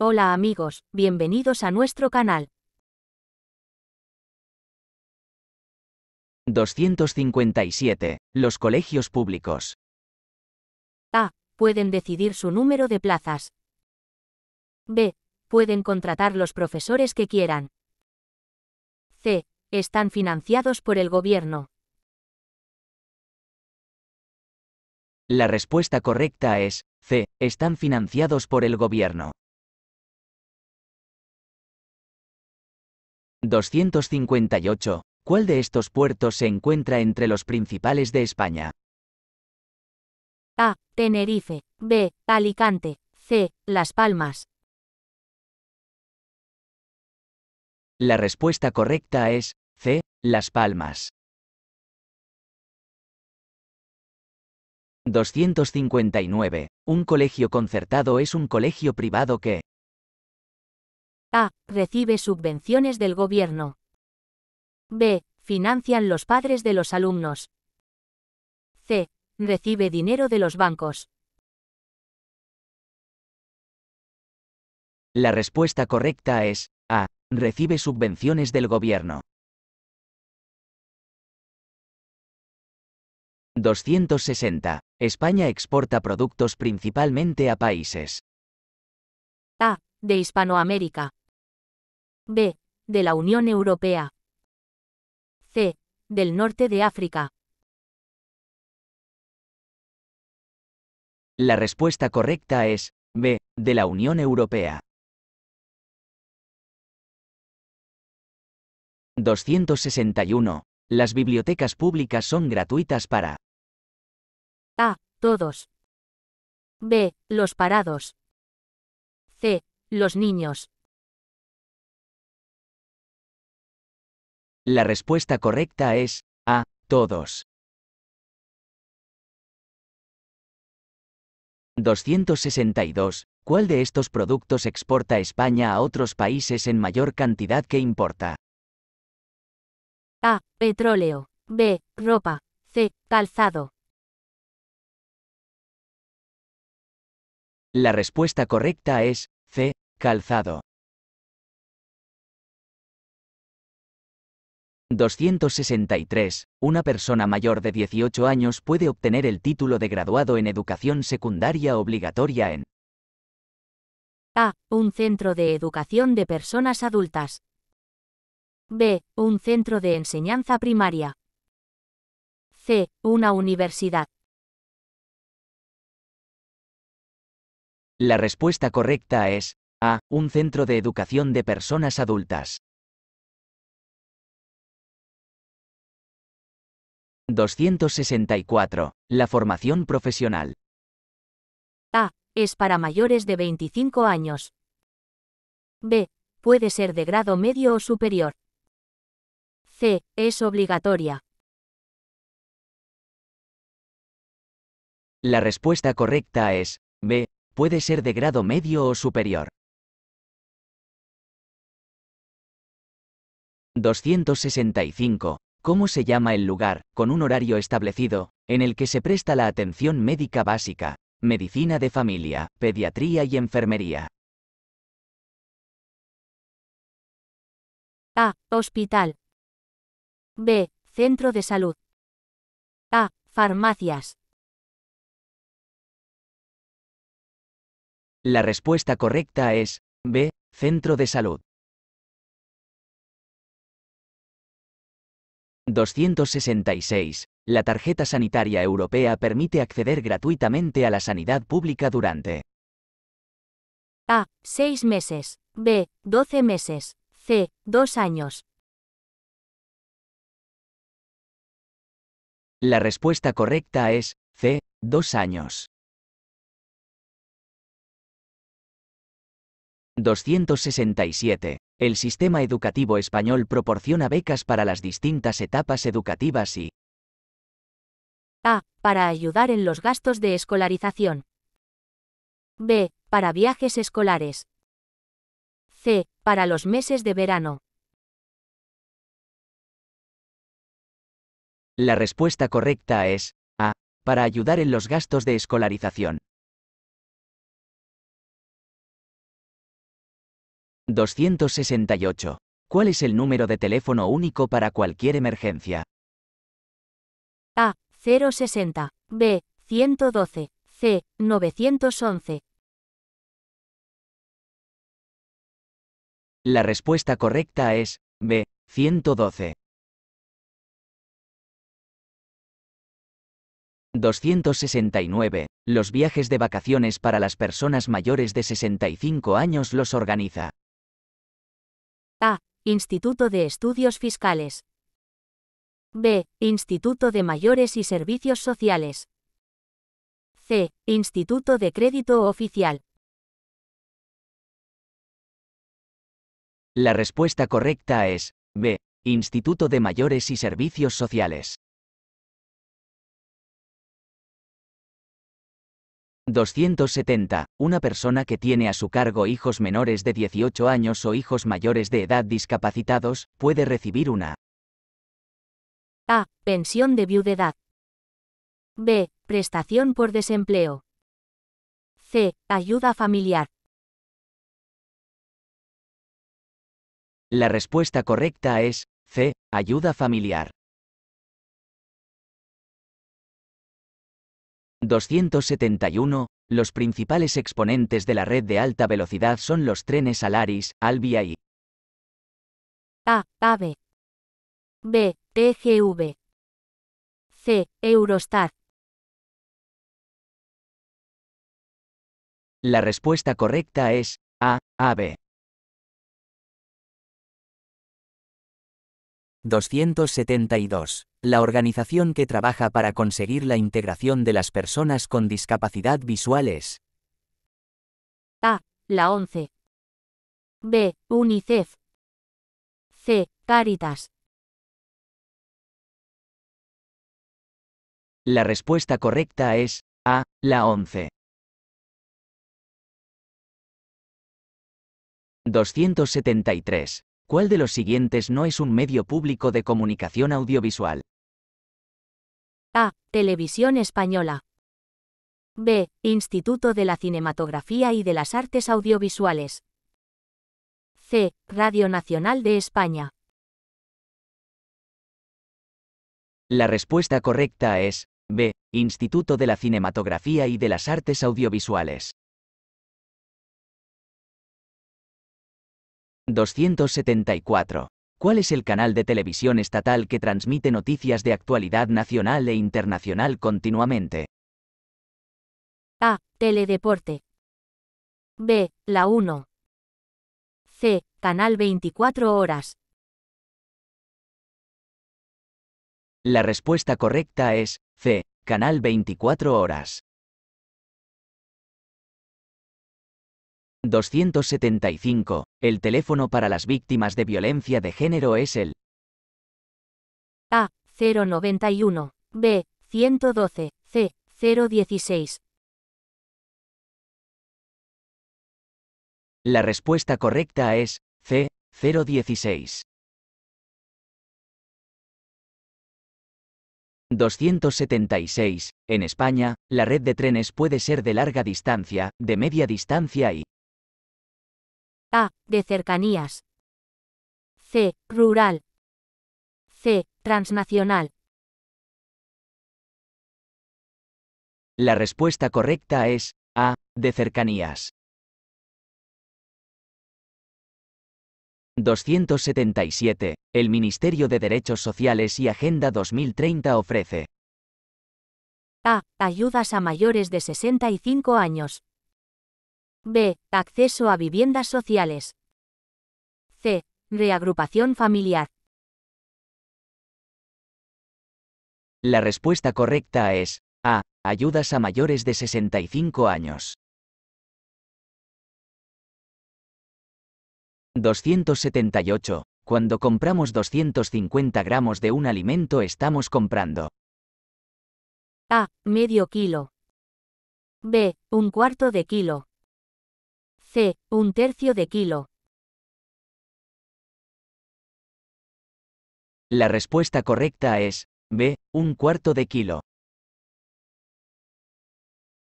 Hola amigos, bienvenidos a nuestro canal. 257. Los colegios públicos. A. Pueden decidir su número de plazas. B. Pueden contratar los profesores que quieran. C. Están financiados por el gobierno. La respuesta correcta es, C. Están financiados por el gobierno. 258. ¿Cuál de estos puertos se encuentra entre los principales de España? A. Tenerife. B. Alicante. C. Las Palmas. La respuesta correcta es C. Las Palmas. 259. Un colegio concertado es un colegio privado que, a. Recibe subvenciones del gobierno. B. Financian los padres de los alumnos. C. Recibe dinero de los bancos. La respuesta correcta es A. Recibe subvenciones del gobierno. 260. España exporta productos principalmente a países. A. De Hispanoamérica. B. De la Unión Europea. C. Del norte de África. La respuesta correcta es B. De la Unión Europea. 261. Las bibliotecas públicas son gratuitas para A. Todos. B. Los parados. C. Los niños. La respuesta correcta es, a, todos. 262. ¿Cuál de estos productos exporta España a otros países en mayor cantidad que importa? A. Petróleo. B. Ropa. C. Calzado. La respuesta correcta es C. Calzado. 263. Una persona mayor de 18 años puede obtener el título de graduado en educación secundaria obligatoria en A. Un centro de educación de personas adultas. B. Un centro de enseñanza primaria. C. Una universidad. La respuesta correcta es A. Un centro de educación de personas adultas. 264. La formación profesional. A. Es para mayores de 25 años. B. Puede ser de grado medio o superior. C. Es obligatoria. La respuesta correcta es B. Puede ser de grado medio o superior. 265 cómo se llama el lugar, con un horario establecido, en el que se presta la atención médica básica, medicina de familia, pediatría y enfermería. A. Hospital. B. Centro de salud. A. Farmacias. La respuesta correcta es B. Centro de salud. 266. La tarjeta sanitaria europea permite acceder gratuitamente a la sanidad pública durante A. 6 meses. B. 12 meses. C. 2 años. La respuesta correcta es C. 2 años. 267. El sistema educativo español proporciona becas para las distintas etapas educativas y A. Para ayudar en los gastos de escolarización. B. Para viajes escolares. C. Para los meses de verano. La respuesta correcta es A. Para ayudar en los gastos de escolarización. 268. ¿Cuál es el número de teléfono único para cualquier emergencia? A. 060. B. 112. C. 911. La respuesta correcta es B. 112. 269. Los viajes de vacaciones para las personas mayores de 65 años los organiza. Instituto de Estudios Fiscales. B. Instituto de Mayores y Servicios Sociales. C. Instituto de Crédito Oficial. La respuesta correcta es B. Instituto de Mayores y Servicios Sociales. 270. Una persona que tiene a su cargo hijos menores de 18 años o hijos mayores de edad discapacitados, puede recibir una A. Pensión de viudedad. B. Prestación por desempleo. C. Ayuda familiar. La respuesta correcta es C. Ayuda familiar. 271, los principales exponentes de la red de alta velocidad son los trenes Alaris, Albia y A, AB, B, TGV, C, Eurostat. La respuesta correcta es A, AVE. 272. La organización que trabaja para conseguir la integración de las personas con discapacidad visuales? A. La 11. B. UNICEF. C. Cáritas. La respuesta correcta es A. La 11. 273. ¿Cuál de los siguientes no es un medio público de comunicación audiovisual? A. Televisión Española. B. Instituto de la Cinematografía y de las Artes Audiovisuales. C. Radio Nacional de España. La respuesta correcta es B. Instituto de la Cinematografía y de las Artes Audiovisuales. 274. ¿Cuál es el canal de televisión estatal que transmite noticias de actualidad nacional e internacional continuamente? A. Teledeporte. B. La 1. C. Canal 24 horas. La respuesta correcta es C. Canal 24 horas. 275. El teléfono para las víctimas de violencia de género es el A. 091. B. 112. C. 016. La respuesta correcta es C. 016. 276. En España, la red de trenes puede ser de larga distancia, de media distancia y a. De cercanías. C. Rural. C. Transnacional. La respuesta correcta es A. De cercanías. 277. El Ministerio de Derechos Sociales y Agenda 2030 ofrece. A. Ayudas a mayores de 65 años. B. Acceso a viviendas sociales. C. Reagrupación familiar. La respuesta correcta es A. Ayudas a mayores de 65 años. 278. Cuando compramos 250 gramos de un alimento estamos comprando. A. Medio kilo. B. Un cuarto de kilo c. un tercio de kilo. La respuesta correcta es B. un cuarto de kilo.